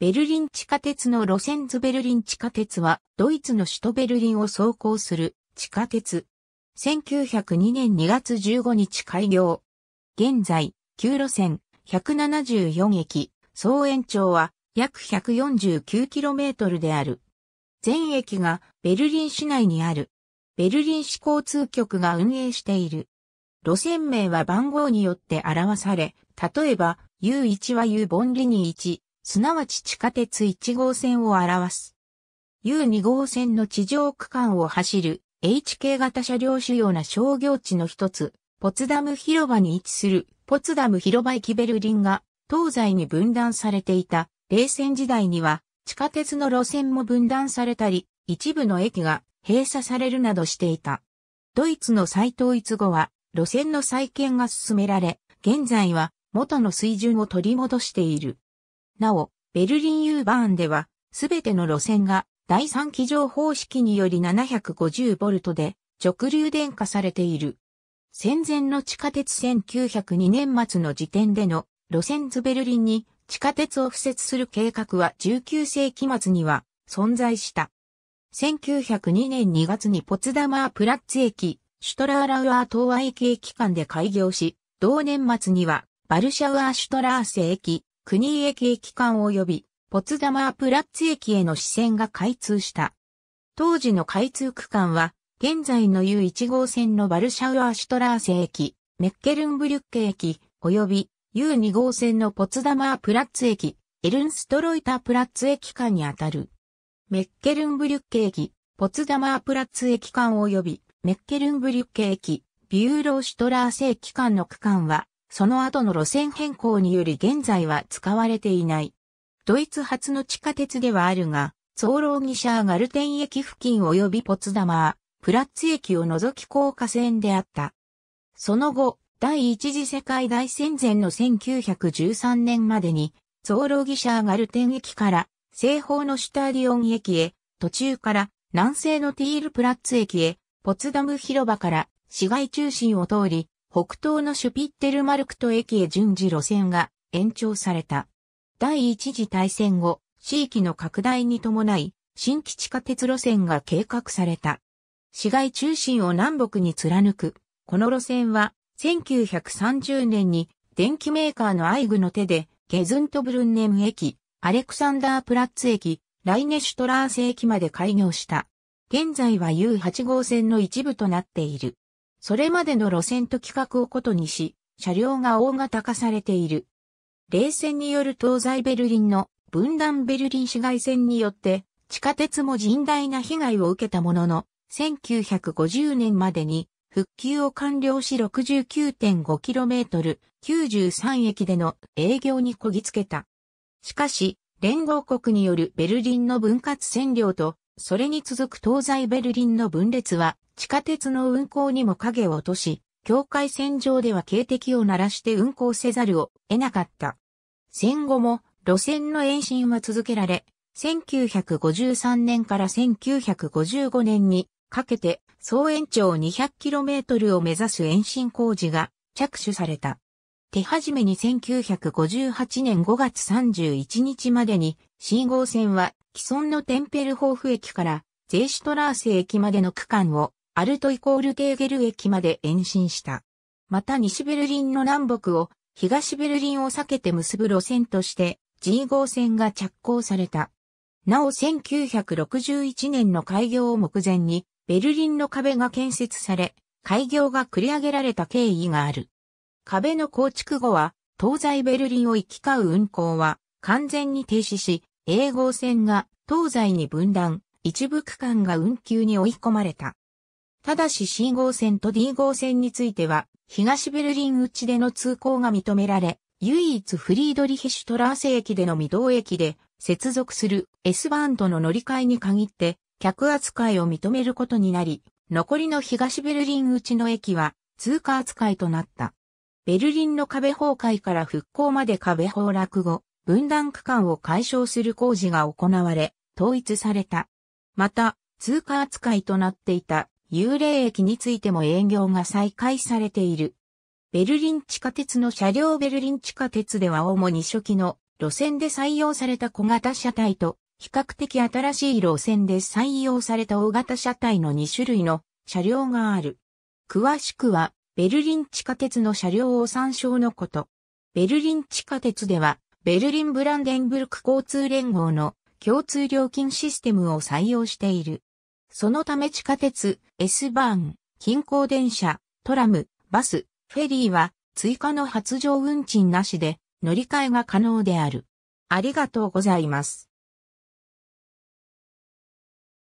ベルリン地下鉄の路線図ベルリン地下鉄は、ドイツの首都ベルリンを走行する地下鉄。1902年2月15日開業。現在、9路線、174駅、総延長は約 149km である。全駅がベルリン市内にある。ベルリン市交通局が運営している。路線名は番号によって表され、例えば、U1 は U ボンリニ1、すなわち地下鉄1号線を表す。U2 号線の地上区間を走る HK 型車両主要な商業地の一つ、ポツダム広場に位置するポツダム広場駅ベルリンが東西に分断されていた冷戦時代には地下鉄の路線も分断されたり、一部の駅が閉鎖されるなどしていた。ドイツの再統一後は路線の再建が進められ、現在は元の水準を取り戻している。なお、ベルリン U バーンでは、すべての路線が第三機乗方式により 750V で直流電化されている。戦前の地下鉄1902年末の時点での路線図ベルリンに地下鉄を付設する計画は19世紀末には存在した。1902年2月にポツダマープラッツ駅、シュトラーラウアー東愛駅駅間で開業し、同年末にはバルシャアーシュトラーセ駅、国駅駅間及び、ポツダマープラッツ駅への支線が開通した。当時の開通区間は、現在の U1 号線のバルシャウアーシュトラーセ駅、メッケルンブリュッケ駅、及び U2 号線のポツダマープラッツ駅、エルンストロイタープラッツ駅間にあたる。メッケルンブリュッケ駅、ポツダマープラッツ駅間及びメッケルンブリュッケ駅、ビューローシュトラーセ駅間の区間は、その後の路線変更により現在は使われていない。ドイツ初の地下鉄ではあるが、ソーローギシャーガルテン駅付近及びポツダマー、プラッツ駅を除き高架線であった。その後、第一次世界大戦前の1913年までに、ソーローギシャーガルテン駅から西方のシュターディオン駅へ、途中から南西のティールプラッツ駅へ、ポツダム広場から市街中心を通り、北東のシュピッテルマルクト駅へ順次路線が延長された。第一次大戦後、地域の拡大に伴い、新規地下鉄路線が計画された。市街中心を南北に貫く、この路線は、1930年に電機メーカーのアイグの手で、ゲズントブルンネム駅、アレクサンダープラッツ駅、ライネシュトラース駅まで開業した。現在は U8 号線の一部となっている。それまでの路線と規格を異にし、車両が大型化されている。冷戦による東西ベルリンの分断ベルリン市街戦によって地下鉄も甚大な被害を受けたものの、1950年までに復旧を完了し 69.5km、93駅での営業にこぎつけた。しかし、連合国によるベルリンの分割占領とそれに続く東西ベルリンの分裂は地下鉄の運行にも影を落とし、境界線上では警笛を鳴らして運行せざるを得なかった。戦後も路線の延伸は続けられ、1953年から1955年にかけて総延長 200km を目指す延伸工事が着手された。手始めに1958年5月31日までに、新号線は既存のテンペルホーフ駅からゼーシュトラーセ駅までの区間をアルトイコールテーゲル駅まで延伸した。また西ベルリンの南北を東ベルリンを避けて結ぶ路線として G 号線が着工された。なお1961年の開業を目前にベルリンの壁が建設され、開業が繰り上げられた経緯がある。壁の構築後は、東西ベルリンを行き交う運行は完全に停止し、英号線が東西に分断、一部区間が運休に追い込まれた。ただし C 号線と D 号線については、東ベルリン内での通行が認められ、唯一フリードリヒシュトラーセ駅での未動駅で接続する S バンドの乗り換えに限って客扱いを認めることになり、残りの東ベルリン内の駅は通過扱いとなった。ベルリンの壁崩壊から復興まで壁崩落後、分断区間を解消する工事が行われ、統一された。また、通貨扱いとなっていた幽霊駅についても営業が再開されている。ベルリン地下鉄の車両ベルリン地下鉄では主に初期の路線で採用された小型車体と、比較的新しい路線で採用された大型車体の2種類の車両がある。詳しくは、ベルリン地下鉄の車両を参照のこと。ベルリン地下鉄では、ベルリンブランデンブルク交通連合の共通料金システムを採用している。そのため地下鉄、S バーン、近郊電車、トラム、バス、フェリーは追加の発情運賃なしで乗り換えが可能である。ありがとうございます。